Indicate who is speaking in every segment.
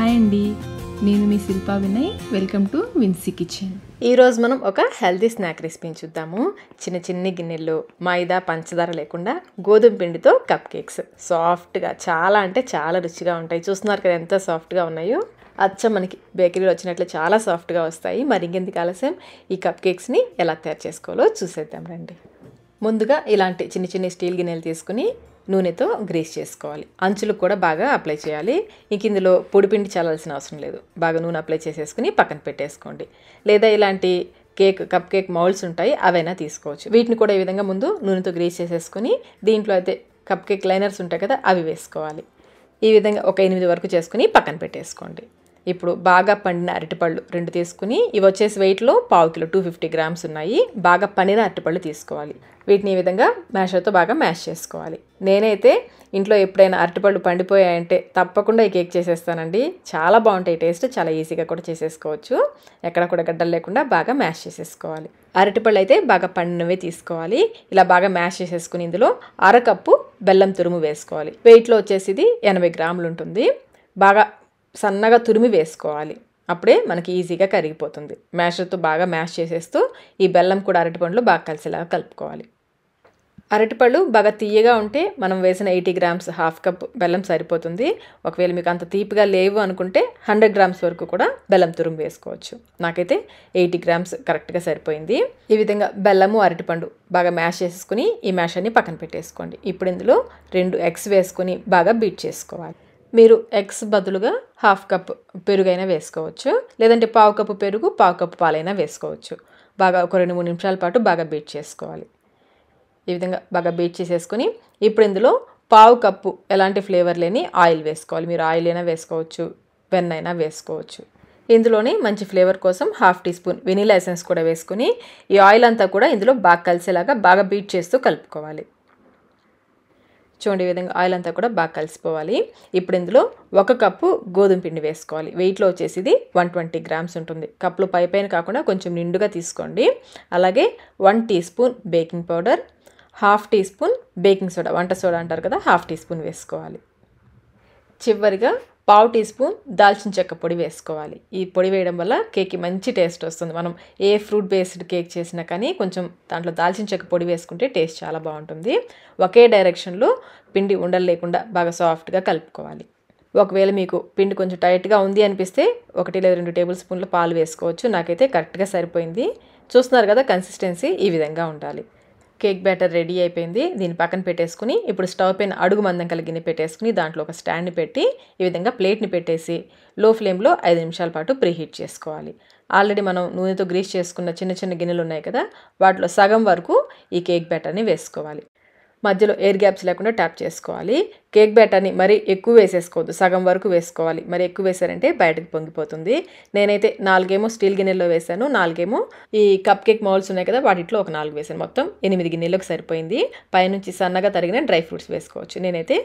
Speaker 1: hi అండి నేను మీ Shilpa Vinay welcome to Vincy kitchen ఈరోజు మనం ఒక హెల్దీ స్నాక్ రెసిపీని చూద్దాము చిన్న చిన్ని గిన్నెలు మైదా పంచదార లేకుండా గోధుమ పిండితో కప్ కేక్స్ సాఫ్ట్గా చాలా అంటే చాలా రుచిగా ఉంటాయి చూస్తున్నారు కదా ఎంత సాఫ్ట్గా ఉన్నాయో అచ్చ మనకి బేకరీలో వచ్చినట్లు చాలా సాఫ్ట్గా వస్తాయి మరి ఇంకెందుకు ఆలస్యం ఈ కప్ కేక్స్ని ఎలా తయారు చేసుకోవాలో చూసేద్దాం రండి ముందుగా ఇలాంటి చిన్న చిన్న స్టీల్ గిన్నెలు తీసుకుని నూనెతో గ్రీస్ చేసుకోవాలి అంచులకు కూడా బాగా అప్లై చేయాలి ఇంక ఇందులో పొడిపిండి చల్లాల్సిన అవసరం లేదు బాగా నూనె అప్లై చేసేసుకుని పక్కన పెట్టేసుకోండి లేదా ఇలాంటి కేక్ కప్ కేక్ మౌల్స్ ఉంటాయి అవైనా తీసుకోవచ్చు వీటిని కూడా ఈ విధంగా ముందు నూనెతో గ్రీస్ చేసేసుకుని దీంట్లో అయితే కప్ కేక్ లైనర్స్ ఉంటాయి కదా అవి వేసుకోవాలి ఈ విధంగా ఒక ఎనిమిది వరకు చేసుకుని పక్కన పెట్టేసుకోండి ఇప్పుడు బాగా పండిన అరటిపళ్ళు రెండు తీసుకుని ఇవి వచ్చేసి వెయిట్లో పావు కిలో టూ ఫిఫ్టీ గ్రామ్స్ ఉన్నాయి బాగా పండిన అరటిపళ్ళు తీసుకోవాలి వీటిని ఈ విధంగా మ్యాషర్తో బాగా మ్యాష్ చేసుకోవాలి నేనైతే ఇంట్లో ఎప్పుడైనా అరటిపళ్ళు పండిపోయాయంటే తప్పకుండా ఈ కేక్ చేసేస్తానండి చాలా బాగుంటాయి టేస్ట్ చాలా ఈజీగా కూడా చేసేసుకోవచ్చు ఎక్కడ కూడా గడ్డలు లేకుండా బాగా మ్యాష్ చేసేసుకోవాలి అరటిపళ్ళు అయితే బాగా పండినవే తీసుకోవాలి ఇలా బాగా మ్యాష్ చేసేసుకుని ఇందులో అరకప్పు బెల్లం తురుము వేసుకోవాలి వెయిట్లో వచ్చేసి ఇది ఎనభై గ్రాములు ఉంటుంది బాగా సన్నగా తురిమి వేసుకోవాలి అప్పుడే మనకి ఈజీగా కరిగిపోతుంది మ్యాషర్తో బాగా మ్యాష్ చేసేస్తూ ఈ బెల్లం కూడా అరటిపండ్లు బాగా కలిసేలాగా కలుపుకోవాలి అరటిపళ్ళు బాగా తీయగా ఉంటే మనం వేసిన ఎయిటీ గ్రామ్స్ హాఫ్ కప్ బెల్లం సరిపోతుంది ఒకవేళ మీకు అంత తీపిగా లేవు అనుకుంటే హండ్రెడ్ గ్రామ్స్ వరకు కూడా బెల్లం తురుము వేసుకోవచ్చు నాకైతే ఎయిటీ గ్రామ్స్ కరెక్ట్గా సరిపోయింది ఈ విధంగా బెల్లము అరటిపండు బాగా మ్యాష్ చేసుకుని ఈ మ్యాషర్ని పక్కన పెట్టేసుకోండి ఇప్పుడు ఇందులో రెండు ఎగ్స్ వేసుకుని బాగా బీట్ చేసుకోవాలి మీరు ఎగ్స్ బదులుగా హాఫ్ కప్ పెరుగైనా వేసుకోవచ్చు లేదంటే పావు కప్పు పెరుగు పావు కప్పు పాలైనా వేసుకోవచ్చు బాగా ఒక రెండు మూడు నిమిషాల పాటు బాగా బీట్ చేసుకోవాలి ఈ విధంగా బాగా బీట్ చేసేసుకుని ఇప్పుడు ఇందులో పావు కప్పు ఎలాంటి ఫ్లేవర్ లేని ఆయిల్ వేసుకోవాలి మీరు ఆయిల్ అయినా వేసుకోవచ్చు వెన్న అయినా వేసుకోవచ్చు ఇందులోనే మంచి ఫ్లేవర్ కోసం half teaspoon vanilla essence కూడా వేసుకుని ఈ ఆయిల్ అంతా కూడా ఇందులో బాగా కలిసేలాగా బాగా బీట్ చేస్తూ కలుపుకోవాలి చూడండి ఈ విధంగా ఆయిల్ అంతా కూడా బాగా కలిసిపోవాలి ఇప్పుడు ఇందులో ఒక కప్పు గోధుమ పిండి వేసుకోవాలి వెయిట్లో వచ్చేసి వన్ ట్వంటీ గ్రామ్స్ ఉంటుంది కప్పులు పై పైన కాకుండా కొంచెం నిండుగా తీసుకోండి అలాగే one teaspoon baking powder half teaspoon baking soda వంట సోడా అంటారు కదా హాఫ్ టీ స్పూన్ వేసుకోవాలి చివరిగా పావు టీ స్పూన్ దాల్చిన చెక్క పొడి వేసుకోవాలి ఈ పొడి వేయడం వల్ల కేక్కి మంచి టేస్ట్ వస్తుంది మనం ఏ ఫ్రూట్ బేస్డ్ కేక్ చేసినా కానీ కొంచెం దాంట్లో దాల్చిన చెక్క పొడి వేసుకుంటే టేస్ట్ చాలా బాగుంటుంది ఒకే డైరెక్షన్లో పిండి ఉండలు లేకుండా బాగా సాఫ్ట్గా కలుపుకోవాలి ఒకవేళ మీకు పిండి కొంచెం టైట్గా ఉంది అనిపిస్తే ఒకటి లేదా రెండు టేబుల్ స్పూన్లు పాలు వేసుకోవచ్చు నాకైతే కరెక్ట్గా సరిపోయింది చూస్తున్నారు కదా కన్సిస్టెన్సీ ఈ విధంగా ఉండాలి కేక్ బ్యాటర్ రెడీ అయిపోయింది దీన్ని పక్కన పెట్టేసుకుని ఇప్పుడు స్టవ్ పైన అడుగు మందం కలిగిన గిన్నె పెట్టేసుకుని దాంట్లో ఒక స్టాండ్ని పెట్టి ఈ విధంగా ప్లేట్ని పెట్టేసి లో ఫ్లేమ్లో ఐదు నిమిషాల పాటు ప్రీహీట్ చేసుకోవాలి ఆల్రెడీ మనం నూనెతో గ్రీస్ చేసుకున్న చిన్న చిన్న గిన్నెలు ఉన్నాయి కదా వాటిలో సగం వరకు ఈ కేక్ బ్యాటర్ని వేసుకోవాలి మధ్యలో ఎయిర్ గ్యాప్స్ లేకుండా ట్యాప్ చేసుకోవాలి కేక్ బ్యాటర్ని మరీ ఎక్కువ వేసేసుకోవద్దు సగం వరకు వేసుకోవాలి మరి ఎక్కువ వేసారంటే బయటకు పొంగిపోతుంది నేనైతే నాలుగేమో స్టీల్ గిన్నెల్లో వేసాను నాలుగేమో ఈ కప్ కేక్ మౌల్స్ ఉన్నాయి కదా వాటిలో ఒక నాలుగు వేసాను మొత్తం ఎనిమిది గిన్నెలకు సరిపోయింది పైనుంచి సన్నగా తరిగిన డ్రై ఫ్రూట్స్ వేసుకోవచ్చు నేనైతే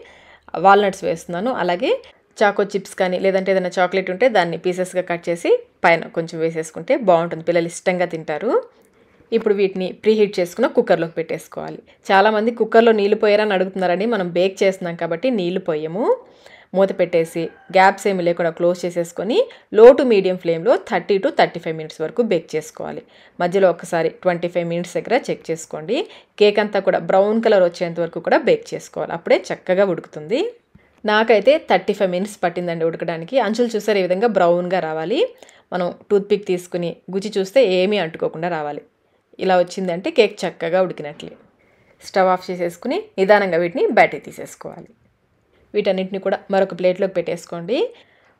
Speaker 1: వాల్నట్స్ వేస్తున్నాను అలాగే చాకో చిప్స్ కానీ లేదంటే ఏదైనా చాక్లెట్ ఉంటే దాన్ని పీసెస్గా కట్ చేసి పైన కొంచెం వేసేసుకుంటే బాగుంటుంది పిల్లలు ఇష్టంగా తింటారు ఇప్పుడు వీటిని ప్రీహీట్ చేసుకున్న కుక్కర్లోకి పెట్టేసుకోవాలి చాలామంది కుక్కర్లో నీళ్ళు పోయారని అడుగుతున్నారని మనం బేక్ చేస్తున్నాం కాబట్టి నీళ్ళు పోయము మూత పెట్టేసి గ్యాప్స్ ఏమి లేకుండా క్లోజ్ చేసేసుకొని లో టు మీడియం ఫ్లేమ్లో thirty to thirty five minutes వరకు బేక్ చేసుకోవాలి మధ్యలో ఒకసారి ట్వంటీ ఫైవ్ మినిట్స్ దగ్గర చెక్ చేసుకోండి కేక్ అంతా కూడా బ్రౌన్ కలర్ వచ్చేంత వరకు కూడా బేక్ చేసుకోవాలి అప్పుడే చక్కగా ఉడుకుతుంది నాకైతే థర్టీ ఫైవ్ మినిట్స్ పట్టిందండి ఉడకడానికి అంచులు చూసారు ఈ విధంగా బ్రౌన్గా రావాలి మనం టూత్పిక్ తీసుకుని గుచ్చి చూస్తే ఏమీ అంటుకోకుండా రావాలి ఇలా వచ్చిందంటే కేక్ చక్కగా ఉడికినట్లే స్టవ్ ఆఫ్ చేసేసుకుని నిదానంగా వీటిని బయటికి తీసేసుకోవాలి వీటన్నిటిని కూడా మరొక ప్లేట్లోకి పెట్టేసుకోండి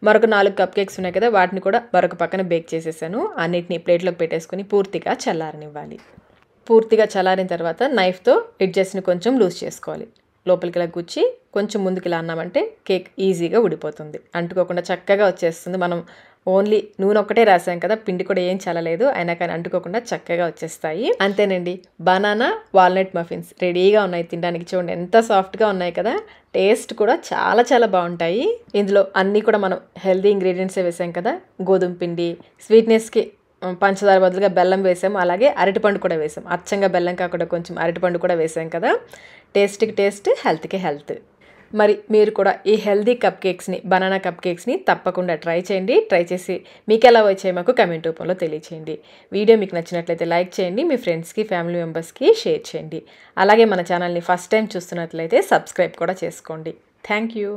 Speaker 1: మరొక నాలుగు కప్ కేక్స్ ఉన్నాయి కదా వాటిని కూడా మరొక పక్కన బేక్ చేసేసాను అన్నిటిని ప్లేట్లోకి పెట్టేసుకుని పూర్తిగా చల్లారనివ్వాలి పూర్తిగా చల్లారిన తర్వాత నైఫ్తో ఎడ్జస్ట్ని కొంచెం లూజ్ చేసుకోవాలి లోపలికి ఇలా గుచ్చి కొంచెం ముందుకు ఇలా అన్నామంటే కేక్ ఈజీగా ఉడిపోతుంది అంటుకోకుండా చక్కగా వచ్చేస్తుంది మనం ఓన్లీ నూనె ఒక్కటే రాసాం కదా పిండి కూడా ఏం చల్లలేదు అయినా కానీ అంటుకోకుండా చక్కగా వచ్చేస్తాయి అంతేనండి బనానా వాల్నట్ మఫిన్స్ రెడీగా ఉన్నాయి తినడానికి చూడండి ఎంత సాఫ్ట్గా ఉన్నాయి కదా టేస్ట్ కూడా చాలా చాలా బాగుంటాయి ఇందులో అన్నీ కూడా మనం హెల్దీ ఇంగ్రీడియంట్సే వేసాం కదా గోధుమ పిండి స్వీట్నెస్కి పంచదార బదులుగా బెల్లం వేసాం అలాగే అరటిపండు కూడా వేసాం అచ్చంగా బెల్లం కాకుండా కొంచెం అరటిపండు కూడా వేసాం కదా టేస్ట్కి టేస్ట్ హెల్త్కి హెల్త్ మరి మీరు కూడా ఈ హెల్దీ కప్ కేక్స్ని బనానా కప్ కేక్స్ని తప్పకుండా ట్రై చేయండి ట్రై చేసి మీకు ఎలా వచ్చాయి మాకు కమెంట్ రూపంలో తెలియచేయండి వీడియో మీకు నచ్చినట్లయితే లైక్ చేయండి మీ ఫ్రెండ్స్కి ఫ్యామిలీ మెంబర్స్కి షేర్ చేయండి అలాగే మన ఛానల్ని ఫస్ట్ టైం చూస్తున్నట్లయితే సబ్స్క్రైబ్ కూడా చేసుకోండి థ్యాంక్ యూ